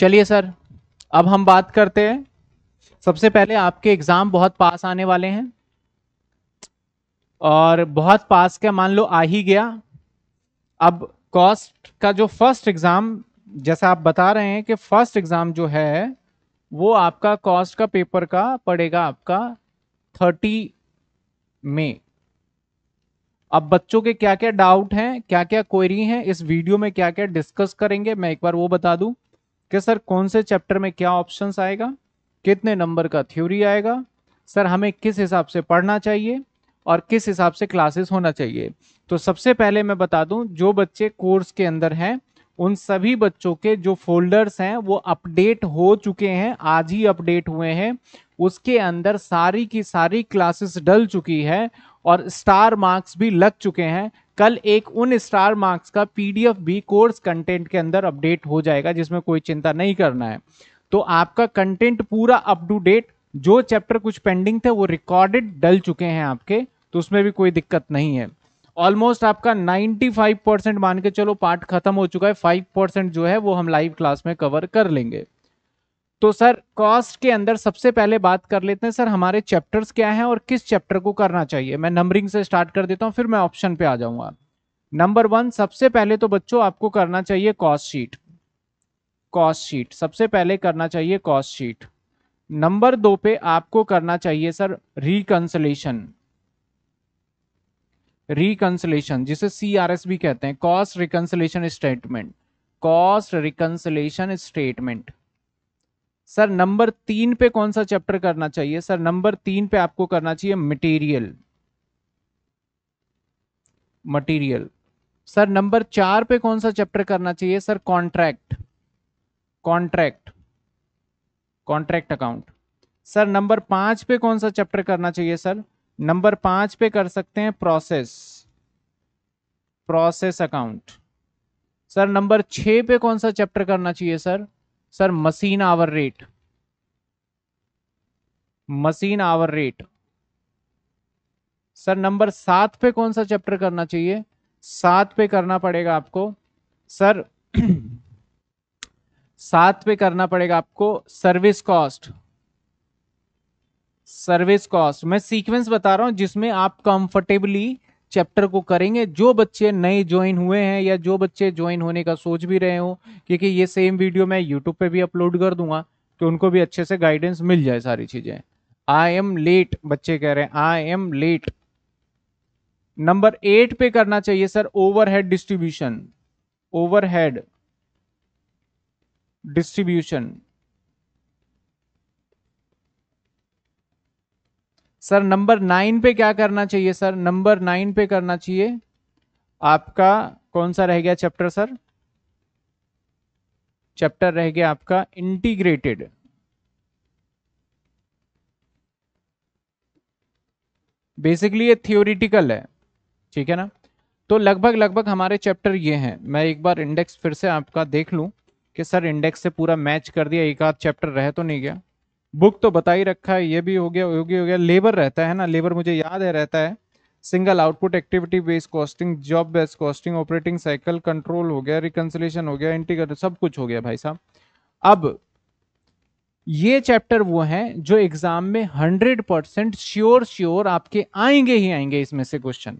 चलिए सर अब हम बात करते हैं सबसे पहले आपके एग्ज़ाम बहुत पास आने वाले हैं और बहुत पास का मान लो आ ही गया अब कॉस्ट का जो फर्स्ट एग्ज़ाम जैसा आप बता रहे हैं कि फर्स्ट एग्ज़ाम जो है वो आपका कॉस्ट का पेपर का पड़ेगा आपका थर्टी में अब बच्चों के क्या क्या डाउट हैं क्या क्या क्वेरी हैं इस वीडियो में क्या क्या डिस्कस करेंगे मैं एक बार वो बता दूं कि सर कौन से चैप्टर में क्या ऑप्शंस आएगा कितने नंबर का थ्योरी आएगा सर हमें किस हिसाब से पढ़ना चाहिए और किस हिसाब से क्लासेस होना चाहिए तो सबसे पहले मैं बता दूं जो बच्चे कोर्स के अंदर हैं उन सभी बच्चों के जो फोल्डर्स हैं वो अपडेट हो चुके हैं आज ही अपडेट हुए हैं उसके अंदर सारी की सारी क्लासेस डल चुकी है और स्टार मार्क्स भी लग चुके हैं कल एक उन स्टार मार्क्स का पीडीएफ भी कोर्स कंटेंट के अंदर अपडेट हो जाएगा जिसमें कोई चिंता नहीं करना है तो आपका कंटेंट पूरा अप टू डेट जो चैप्टर कुछ पेंडिंग थे वो रिकॉर्डेड डल चुके हैं आपके तो उसमें भी कोई दिक्कत नहीं है ऑलमोस्ट आपका 95 परसेंट मान के चलो पार्ट खत्म हो चुका है 5 परसेंट जो है वो हम लाइव क्लास में कवर कर लेंगे तो सर कॉस्ट के अंदर सबसे पहले बात कर लेते हैं सर हमारे चैप्टर्स क्या हैं और किस चैप्टर को करना चाहिए मैं नंबरिंग से स्टार्ट कर देता हूं फिर मैं ऑप्शन पे आ जाऊंगा नंबर वन सबसे पहले तो बच्चों आपको करना चाहिए कॉस्ट शीट कॉस्ट शीट सबसे पहले करना चाहिए कॉस्ट शीट नंबर दो पे आपको करना चाहिए सर रिकंसलेशन रिकंसलेशन जिसे एस भी कहते हैं cost reconciliation statement cost reconciliation statement sir number तीन पे कौन सा चैप्टर करना चाहिए सर नंबर तीन पे आपको करना चाहिए मटेरियल मटेरियल सर नंबर चार पे कौन सा चैप्टर करना चाहिए sir contract contract contract account sir number पांच पे कौन सा चैप्टर करना चाहिए सर नंबर पांच पे कर सकते हैं process process account sir number छ पे कौन सा चैप्टर करना चाहिए sir sir machine hour rate machine hour rate sir number सात पे कौन सा चैप्टर करना चाहिए सात पे करना पड़ेगा आपको सर सात पे करना पड़ेगा आपको सर्विस कॉस्ट सर्विस कॉस्ट मैं सीक्वेंस बता रहा हूं जिसमें आप कंफर्टेबली चैप्टर को करेंगे जो बच्चे नए ज्वाइन हुए हैं या जो बच्चे ज्वाइन होने का सोच भी रहे हो क्योंकि ये सेम वीडियो मैं यूट्यूब पे भी अपलोड कर दूंगा तो उनको भी अच्छे से गाइडेंस मिल जाए सारी चीजें आई एम लेट बच्चे कह रहे हैं I am late number eight पे करना चाहिए sir overhead distribution overhead distribution sir number nine पे क्या करना चाहिए सर नंबर नाइन पे करना चाहिए आपका कौन सा रह गया चैप्टर सर चैप्टर रह गया आपका इंटीग्रेटेड बेसिकली ये थियोरिटिकल है ठीक है ना तो लगभग लगभग हमारे चैप्टर ये हैं मैं एक बार इंडेक्स फिर से आपका देख लूं कि सर इंडेक्स से पूरा मैच कर दिया एक आध चैप्टर रह तो नहीं गया बुक तो बता ही रखा है ये भी हो गया योगी हो गया लेबर रहता है ना लेबर मुझे याद है रहता है single output activity based costing job based costing operating cycle control हो गया रिकन्सलेशन हो गया इंटीग्रेट सब कुछ हो गया भाई साहब अब ये चैप्टर वो हैं जो एग्जाम में हंड्रेड परसेंट श्योर श्योर आपके आएंगे ही आएंगे इसमें से क्वेश्चन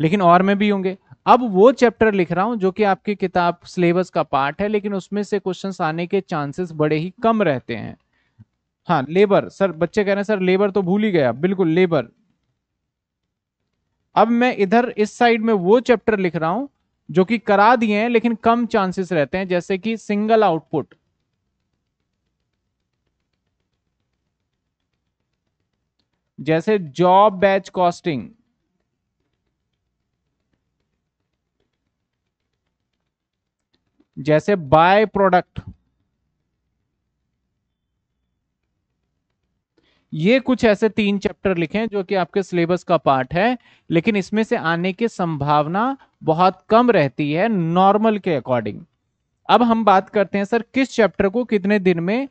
लेकिन और में भी होंगे अब वो चैप्टर लिख रहा हूं जो कि आपकी किताब सिलेबस का पार्ट है लेकिन उसमें से क्वेश्चन आने के चांसेस बड़े ही कम रहते हैं हाँ लेबर सर बच्चे कह रहे हैं सर लेबर तो भूल ही गया बिल्कुल लेबर अब मैं इधर इस साइड में वो चैप्टर लिख रहा हूं जो कि करा दिए हैं लेकिन कम चांसेस रहते हैं जैसे कि सिंगल आउटपुट जैसे जॉब बैच कॉस्टिंग जैसे बाय प्रोडक्ट ये कुछ ऐसे तीन चैप्टर लिखे हैं जो कि आपके सिलेबस का पार्ट है लेकिन इसमें से आने की संभावना बहुत कम रहती है नॉर्मल के अकॉर्डिंग अब हम बात करते हैं सर किस चैप्टर को कितने दिन में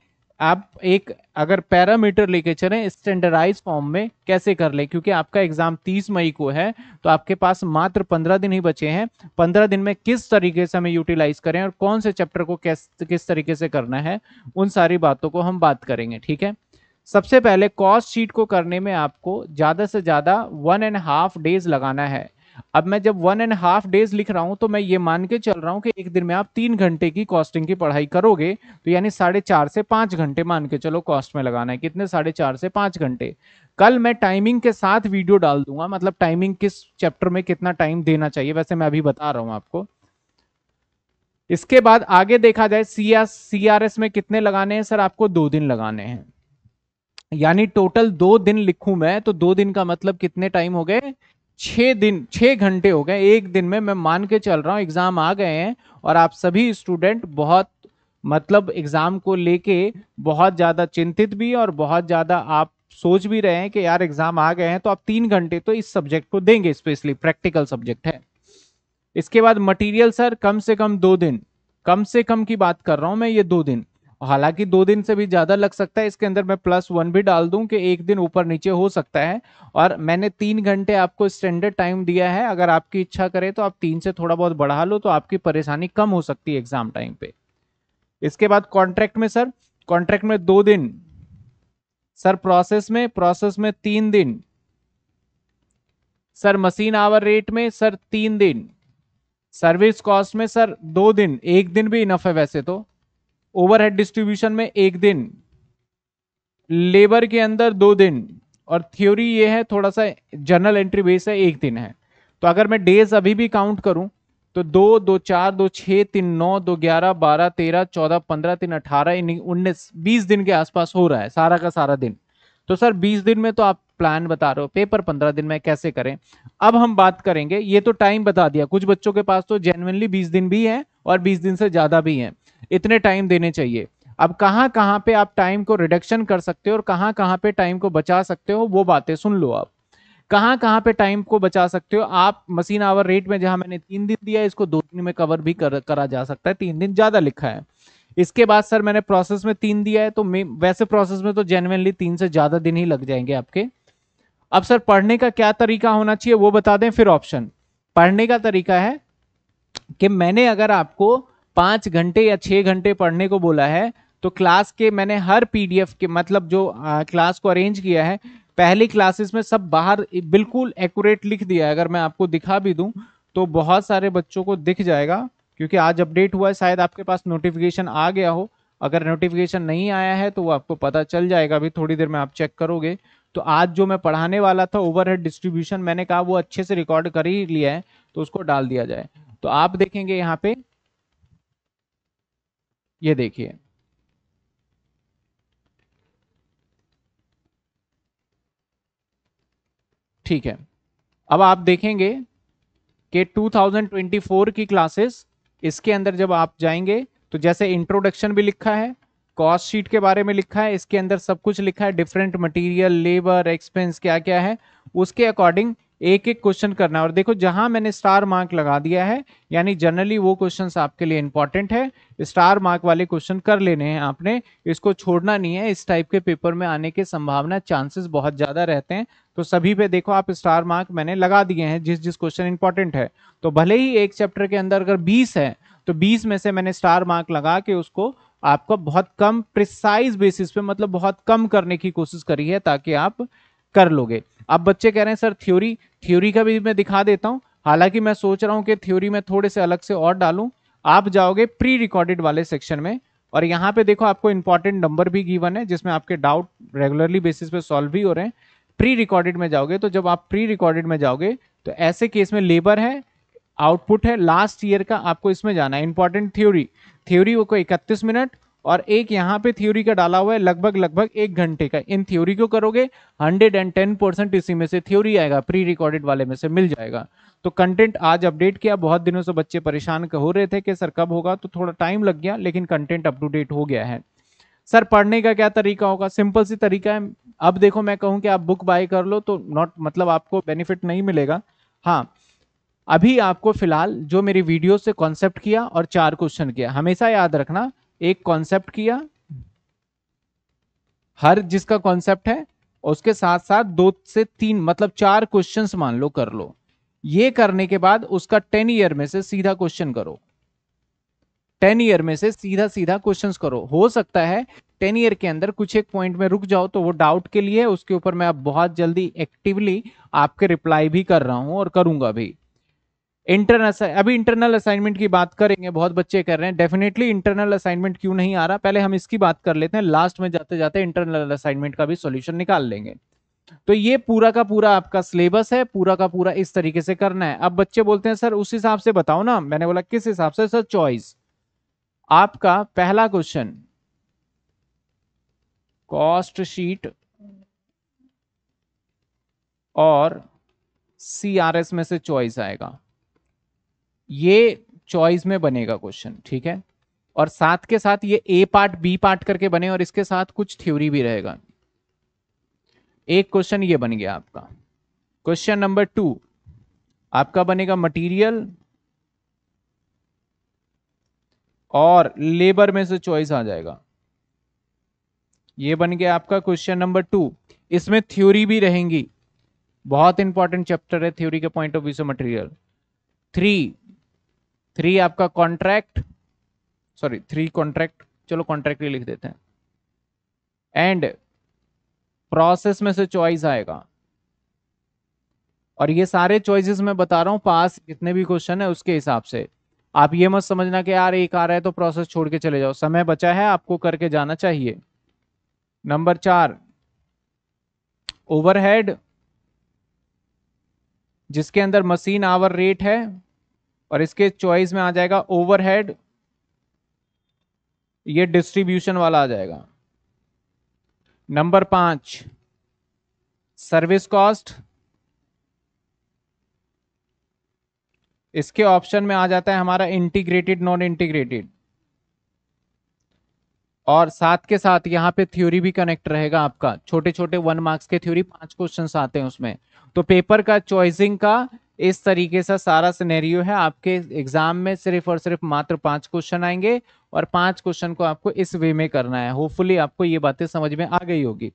आप एक अगर पैरामीटर लेके चलें स्टैंडर्डाइज फॉर्म में कैसे कर लें क्योंकि आपका एग्जाम 30 मई को है तो आपके पास मात्र 15 दिन ही बचे हैं 15 दिन में किस तरीके से हमें यूटिलाइज करें और कौन से चैप्टर को कैस किस तरीके से करना है उन सारी बातों को हम बात करेंगे ठीक है सबसे पहले कॉस्ट शीट को करने में आपको ज़्यादा से ज़्यादा वन एंड हाफ डेज लगाना है अब मैं जब वन एंड हाफ डेज लिख रहा हूं तो मैं ये मान के चल रहा हूं कि एक दिन में आप तीन घंटे की कॉस्टिंग की पढ़ाई करोगे तो यानी साढ़े चार से पाँच घंटे मान के चलो कॉस्ट में लगाना है कितने साढ़े चार से पाँच घंटे कल मैं टाइमिंग के साथ वीडियो डाल दूंगा मतलब टाइमिंग किस चैप्टर में कितना टाइम देना चाहिए वैसे मैं अभी बता रहा हूँ आपको इसके बाद आगे देखा जाए सी आर एस में कितने लगाने हैं सर आपको दो दिन लगाने हैं यानी टोटल दो दिन लिखूं मैं तो दो दिन का मतलब कितने टाइम हो गए छः दिन छः घंटे हो गए एक दिन में मैं मान के चल रहा हूँ एग्ज़ाम आ गए हैं और आप सभी स्टूडेंट बहुत मतलब एग्ज़ाम को लेके बहुत ज़्यादा चिंतित भी और बहुत ज़्यादा आप सोच भी रहे हैं कि यार एग्ज़ाम आ गए हैं तो आप तीन घंटे तो इस सब्जेक्ट को देंगे स्पेशली प्रैक्टिकल सब्जेक्ट है इसके बाद मटीरियल सर कम से कम दो दिन कम से कम की बात कर रहा हूँ मैं ये दो दिन हालांकि दो दिन से भी ज़्यादा लग सकता है इसके अंदर मैं प्लस वन भी डाल दूं कि एक दिन ऊपर नीचे हो सकता है और मैंने तीन घंटे आपको स्टैंडर्ड टाइम दिया है अगर आपकी इच्छा करे तो आप तीन से थोड़ा बहुत बढ़ा लो तो आपकी परेशानी कम हो सकती है एग्जाम टाइम पे इसके बाद कॉन्ट्रैक्ट में सर कॉन्ट्रैक्ट में दो दिन सर प्रोसेस में प्रोसेस में तीन दिन सर मशीन आवर रेट में सर तीन दिन सर्विस कॉस्ट में सर दो दिन एक दिन भी इनफ है वैसे तो ओवरहेड डिस्ट्रीब्यूशन में एक दिन लेबर के अंदर दो दिन और थ्योरी ये है थोड़ा सा जनरल एंट्री बेस है एक दिन है तो अगर मैं डेज अभी भी काउंट करूं तो दो दो चार दो छः तीन नौ दो ग्यारह बारह तेरह चौदह पंद्रह तीन अठारह उन्नीस बीस दिन के आसपास हो रहा है सारा का सारा दिन तो सर बीस दिन में तो आप प्लान बता रहे हो पेपर पंद्रह दिन में कैसे करें अब हम बात करेंगे ये तो टाइम बता दिया कुछ बच्चों के पास तो जेनुअनली बीस दिन भी है और बीस दिन से ज़्यादा भी है इतने टाइम देने चाहिए अब कहाँ कहाँ पे आप टाइम को रिडक्शन कर सकते हो और कहाँ कहाँ पे टाइम को बचा सकते हो वो बातें सुन लो आप कहाँ कहाँ पे टाइम को बचा सकते हो आप मशीन आवर रेट में जहाँ मैंने तीन दिन दिया इसको दो दिन में कवर भी कर, करा जा सकता है तीन दिन ज़्यादा लिखा है इसके बाद सर मैंने प्रोसेस में तीन दिया है तो वैसे प्रोसेस में तो जेनुअनली तीन से ज्यादा दिन ही लग जाएंगे आपके अब सर पढ़ने का क्या तरीका होना चाहिए वो बता दें फिर ऑप्शन पढ़ने का तरीका है कि मैंने अगर आपको पांच घंटे या छह घंटे पढ़ने को बोला है तो क्लास के मैंने हर पीडीएफ के मतलब जो आ, क्लास को अरेंज किया है पहली क्लासेस में सब बाहर बिल्कुल एक्यूरेट लिख दिया है अगर मैं आपको दिखा भी दूं तो बहुत सारे बच्चों को दिख जाएगा क्योंकि आज अपडेट हुआ है शायद आपके पास नोटिफिकेशन आ गया हो अगर नोटिफिकेशन नहीं आया है तो वो आपको पता चल जाएगा अभी थोड़ी देर में आप चेक करोगे तो आज जो मैं पढ़ाने वाला था ओवरहेड डिस्ट्रीब्यूशन मैंने कहा वो अच्छे से रिकॉर्ड कर ही लिया है तो उसको डाल दिया जाए तो आप देखेंगे यहाँ पे ये देखिए ठीक है अब आप देखेंगे कि 2024 की क्लासेस इसके अंदर जब आप जाएंगे तो जैसे इंट्रोडक्शन भी लिखा है कॉस्ट शीट के बारे में लिखा है इसके अंदर सब कुछ लिखा है डिफरेंट मटेरियल लेबर एक्सपेंस क्या क्या है उसके अकॉर्डिंग एक एक क्वेश्चन करना है और देखो जहां मैंने स्टार मार्क लगा दिया है यानी जनरली वो क्वेश्चंस आपके लिए इंपॉर्टेंट है स्टार मार्क वाले क्वेश्चन कर लेने हैं आपने इसको छोड़ना नहीं है इस टाइप के पेपर में आने के संभावना चांसेस बहुत ज्यादा रहते हैं तो सभी पे देखो आप स्टार मार्क मैंने लगा दिए हैं जिस जिस क्वेश्चन इंपॉर्टेंट है तो भले ही एक चैप्टर के अंदर अगर बीस है तो बीस में से मैंने स्टार मार्क लगा के उसको आपका बहुत कम प्रिसाइज बेसिस पे मतलब बहुत कम करने की कोशिश करी है ताकि आप कर लोगे अब बच्चे कह रहे हैं सर थ्योरी थ्योरी का भी मैं दिखा देता हूँ हालांकि मैं सोच रहा हूँ कि थ्योरी में थोड़े से अलग से और डालू आप जाओगे प्री रिकॉर्डेड वाले सेक्शन में और यहाँ पे देखो आपको इंपॉर्टेंट नंबर भी गिवन है जिसमें आपके डाउट रेगुलरली बेसिस पे सॉल्व भी हो रहे हैं प्री रिकॉर्डेड में जाओगे तो जब आप प्री रिकॉर्डेड में जाओगे तो ऐसे केस में लेबर है आउटपुट है लास्ट ईयर का आपको इसमें जाना है इंपॉर्टेंट थ्योरी थ्योरी वो को इकतीस मिनट और एक यहाँ पे थ्योरी का डाला हुआ है लगभग लगभग एक घंटे का इन थ्योरी को करोगे 110 परसेंट इसी में से थ्योरी आएगा प्री रिकॉर्डेड वाले में से मिल जाएगा तो कंटेंट आज अपडेट किया बहुत दिनों से बच्चे परेशान हो रहे थे कि सर कब होगा तो थोड़ा टाइम लग गया लेकिन कंटेंट अप टू डेट हो गया है सर पढ़ने का क्या तरीका होगा सिंपल सी तरीका है अब देखो मैं कहूँ कि आप बुक बाय कर लो तो नॉट मतलब आपको बेनिफिट नहीं मिलेगा हाँ अभी आपको फिलहाल जो मेरी वीडियो से कॉन्सेप्ट किया और चार क्वेश्चन किया हमेशा याद रखना एक कॉन्सेप्ट किया हर जिसका कॉन्सेप्ट है उसके साथ साथ दो से तीन मतलब चार क्वेश्चंस मान लो कर लो ये करने के बाद उसका टेन ईयर में से सीधा क्वेश्चन करो टेन ईयर में से सीधा सीधा क्वेश्चन करो हो सकता है टेन ईयर के अंदर कुछ एक पॉइंट में रुक जाओ तो वो डाउट के लिए उसके ऊपर मैं अब बहुत जल्दी एक्टिवली आपके रिप्लाई भी कर रहा हूं और करूंगा भी इंटरनल अभी इंटरनल असाइनमेंट की बात करेंगे बहुत बच्चे कर रहे हैं डेफिनेटली इंटरनल असाइनमेंट क्यों नहीं आ रहा पहले हम इसकी बात कर लेते हैं लास्ट में जाते जाते इंटरनल असाइनमेंट का भी सोल्यूशन निकाल लेंगे तो ये पूरा का पूरा आपका सिलेबस है पूरा का पूरा इस तरीके से करना है अब बच्चे बोलते हैं सर उस हिसाब से बताओ ना मैंने बोला किस हिसाब से सर चॉइस आपका पहला क्वेश्चन कॉस्ट शीट और सीआरएस में से चॉइस आएगा ये चॉइस में बनेगा क्वेश्चन ठीक है और साथ के साथ ये ए पार्ट बी पार्ट करके बने और इसके साथ कुछ थ्योरी भी रहेगा एक क्वेश्चन ये बन गया आपका क्वेश्चन नंबर टू आपका बनेगा मटेरियल और लेबर में से चॉइस आ जाएगा ये बन गया आपका क्वेश्चन नंबर टू इसमें थ्योरी भी रहेंगी बहुत इंपॉर्टेंट चैप्टर है थ्योरी के पॉइंट ऑफ व्यू से मटेरियल थ्री थ्री आपका कॉन्ट्रैक्ट सॉरी थ्री कॉन्ट्रैक्ट चलो कॉन्ट्रैक्ट ही लिख देते हैं एंड प्रोसेस में से चॉइस आएगा और ये सारे चॉइसेस मैं बता रहा हूँ पास जितने भी क्वेश्चन है उसके हिसाब से आप ये मत समझना कि यार एक आ रहा है तो प्रोसेस छोड़ के चले जाओ समय बचा है आपको करके जाना चाहिए नंबर चार ओवरहेड जिसके अंदर मशीन आवर रेट है और इसके चॉइस में आ जाएगा ओवरहेड ये डिस्ट्रीब्यूशन वाला आ जाएगा नंबर पांच सर्विस कॉस्ट इसके ऑप्शन में आ जाता है हमारा इंटीग्रेटेड नॉन इंटीग्रेटेड और साथ के साथ यहाँ पे थ्योरी भी कनेक्ट रहेगा आपका छोटे छोटे वन मार्क्स के थ्योरी पांच क्वेश्चन आते हैं उसमें तो पेपर का चॉइसिंग का इस तरीके से सा सारा सिनेरियो है आपके एग्जाम में सिर्फ और सिर्फ मात्र पांच क्वेश्चन आएंगे और पांच क्वेश्चन को आपको इस वे में करना है होपफुली आपको ये बातें समझ में आ गई होगी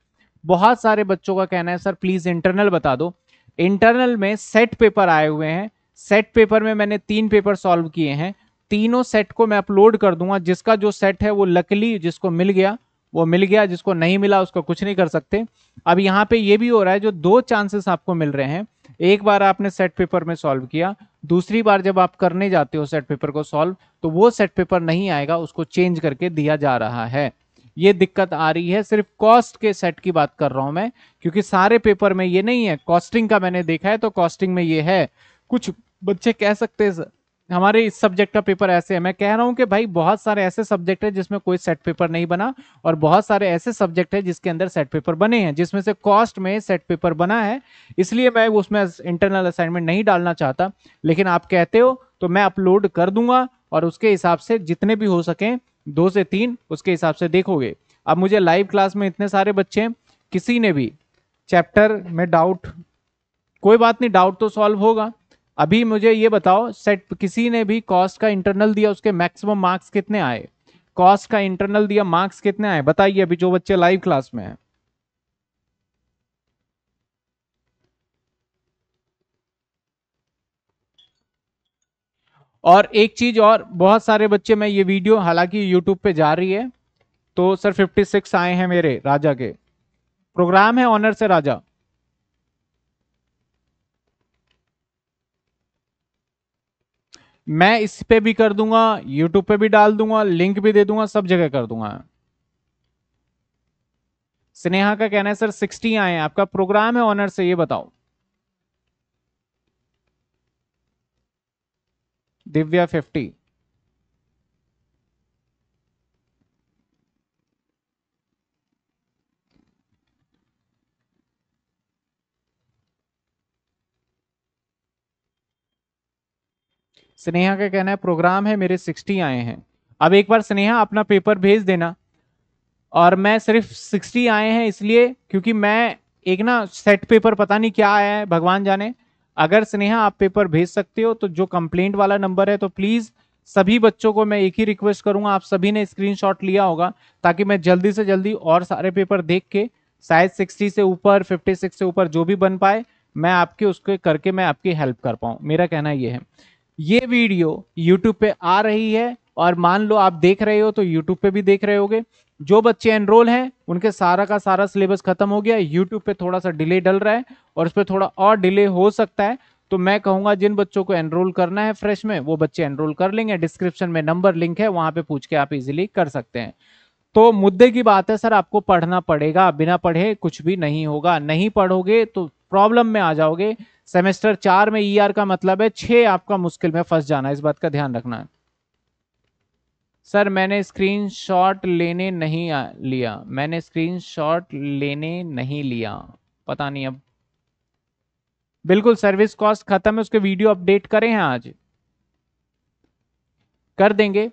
बहुत सारे बच्चों का कहना है सर प्लीज इंटरनल बता दो इंटरनल में सेट पेपर आए हुए हैं सेट पेपर में मैंने तीन पेपर सॉल्व किए हैं तीनों सेट को मैं अपलोड कर दूंगा जिसका जो सेट है वो लकली जिसको मिल गया वो मिल गया जिसको नहीं मिला उसको कुछ नहीं कर सकते अब यहाँ पे ये भी हो रहा है जो दो चांसेस आपको मिल रहे हैं एक बार आपने सेट पेपर में सॉल्व किया दूसरी बार जब आप करने जाते हो सेट पेपर को सॉल्व तो वो सेट पेपर नहीं आएगा उसको चेंज करके दिया जा रहा है ये दिक्कत आ रही है सिर्फ कॉस्ट के सेट की बात कर रहा हूं मैं क्योंकि सारे पेपर में ये नहीं है कॉस्टिंग का मैंने देखा है तो कॉस्टिंग में ये है कुछ बच्चे कह सकते हैं हमारे इस सब्जेक्ट का पेपर ऐसे है मैं कह रहा हूँ कि भाई बहुत सारे ऐसे सब्जेक्ट है जिसमें कोई सेट पेपर नहीं बना और बहुत सारे ऐसे सब्जेक्ट है जिसके अंदर सेट पेपर बने हैं जिसमें से कॉस्ट में सेट पेपर बना है इसलिए मैं उसमें इंटरनल असाइनमेंट नहीं डालना चाहता लेकिन आप कहते हो तो मैं अपलोड कर दूंगा और उसके हिसाब से जितने भी हो सकें दो से तीन उसके हिसाब से देखोगे अब मुझे लाइव क्लास में इतने सारे बच्चे किसी ने भी चैप्टर में डाउट कोई बात नहीं डाउट तो सॉल्व होगा अभी मुझे ये बताओ सेट किसी ने भी कॉस्ट का इंटरनल दिया उसके मैक्सिमम मार्क्स कितने आए कॉस्ट का इंटरनल दिया मार्क्स कितने आए बताइए अभी जो बच्चे लाइव क्लास में हैं और एक चीज और बहुत सारे बच्चे मैं ये वीडियो हालांकि यूट्यूब पे जा रही है तो सर 56 आए हैं मेरे राजा के प्रोग्राम है ऑनर से राजा मैं इस पे भी कर दूंगा यूट्यूब पे भी डाल दूंगा लिंक भी दे दूंगा सब जगह कर दूंगा स्नेहा का कहना है सर 60 आए आपका प्रोग्राम है ऑनर से ये बताओ दिव्या 50 स्नेहा का कहना है प्रोग्राम है मेरे सिक्सटी आए हैं अब एक बार स्नेहा अपना पेपर भेज देना और मैं सिर्फ सिक्सटी आए हैं इसलिए क्योंकि मैं एक ना सेट पेपर पता नहीं क्या आया है भगवान जाने अगर स्नेहा आप पेपर भेज सकते हो तो जो कंप्लेंट वाला नंबर है तो प्लीज़ सभी बच्चों को मैं एक ही रिक्वेस्ट करूंगा आप सभी ने स्क्रीनशॉट लिया होगा ताकि मैं जल्दी से जल्दी और सारे पेपर देख के शायद सिक्सटी से ऊपर फिफ्टी सिक्स से ऊपर जो भी बन पाए मैं आपके उसके करके मैं आपकी हेल्प कर पाऊँ मेरा कहना ये है ये वीडियो यूट्यूब पे आ रही है और मान लो आप देख रहे हो तो यूट्यूब पे भी देख रहे होगे जो बच्चे एनरोल हैं उनके सारा का सारा सिलेबस खत्म हो गया यूट्यूब पे थोड़ा सा डिले डल रहा है और उस पर थोड़ा और डिले हो सकता है तो मैं कहूंगा जिन बच्चों को एनरोल करना है फ्रेश में वो बच्चे एनरोल कर लेंगे डिस्क्रिप्शन में नंबर लिंक है वहां पे पूछ के आप इजिली कर सकते हैं तो मुद्दे की बात है सर आपको पढ़ना पड़ेगा बिना पढ़े कुछ भी नहीं होगा नहीं पढ़ोगे तो प्रॉब्लम में आ जाओगे सेमेस्टर चार में ई e ER का मतलब है छः आपका मुश्किल में फंस जाना इस बात का ध्यान रखना है सर मैंने स्क्रीनशॉट लेने नहीं लिया मैंने स्क्रीनशॉट लेने नहीं लिया पता नहीं अब बिल्कुल सर्विस कॉस्ट खत्म है उसके वीडियो अपडेट करें हैं आज कर देंगे